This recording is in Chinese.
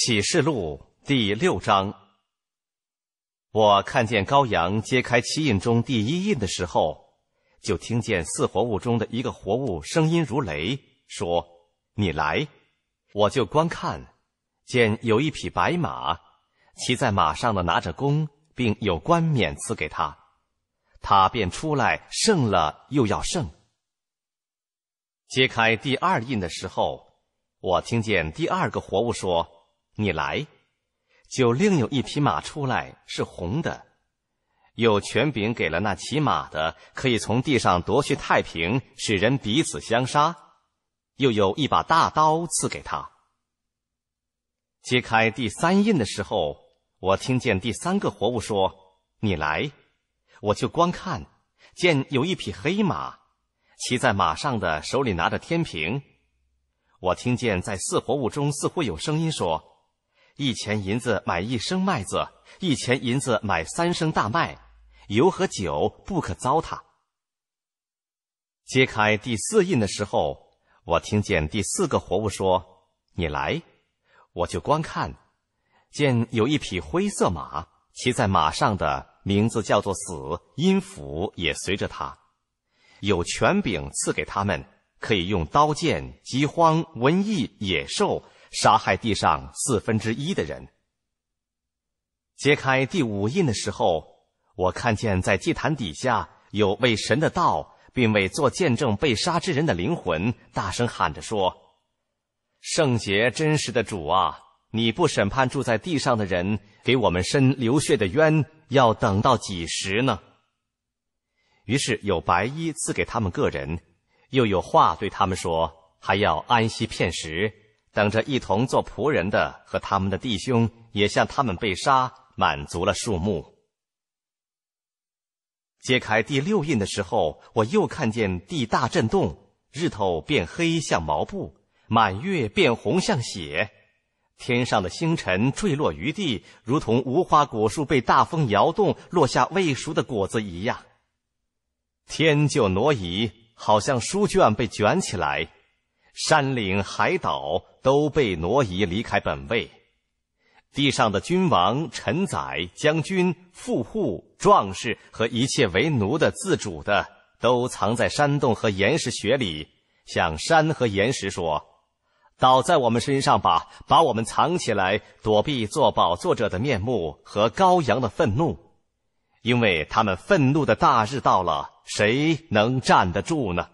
启示录第六章。我看见羔羊揭开七印中第一印的时候，就听见四活物中的一个活物声音如雷，说：“你来！”我就观看，见有一匹白马，骑在马上的拿着弓，并有冠冕赐给他，他便出来胜了，又要胜。揭开第二印的时候，我听见第二个活物说。你来，就另有一匹马出来，是红的，又权柄给了那骑马的，可以从地上夺去太平，使人彼此相杀。又有一把大刀赐给他。揭开第三印的时候，我听见第三个活物说：“你来。”我就光看见有一匹黑马，骑在马上的手里拿着天平。我听见在四活物中似乎有声音说。一钱银子买一升麦子，一钱银子买三升大麦，油和酒不可糟蹋。揭开第四印的时候，我听见第四个活物说：“你来，我就观看。”见有一匹灰色马，骑在马上的名字叫做死，音府也随着他，有权柄赐给他们，可以用刀剑、饥荒、瘟疫、野兽。杀害地上四分之一的人。揭开第五印的时候，我看见在祭坛底下有为神的道，并为做见证被杀之人的灵魂，大声喊着说：“圣洁真实的主啊，你不审判住在地上的人，给我们身流血的冤，要等到几时呢？”于是有白衣赐给他们个人，又有话对他们说：“还要安息片时，等着一同做仆人的和他们的弟兄，也像他们被杀，满足了数目。揭开第六印的时候，我又看见地大震动，日头变黑，像毛布；满月变红，像血；天上的星辰坠落于地，如同无花果树被大风摇动，落下未熟的果子一样。天就挪移，好像书卷被卷起来。山岭、海岛都被挪移离开本位，地上的君王、臣宰、将军、富户、壮士和一切为奴的、自主的，都藏在山洞和岩石穴里，向山和岩石说：“倒在我们身上吧，把我们藏起来，躲避做宝座者的面目和羔羊的愤怒，因为他们愤怒的大日到了，谁能站得住呢？”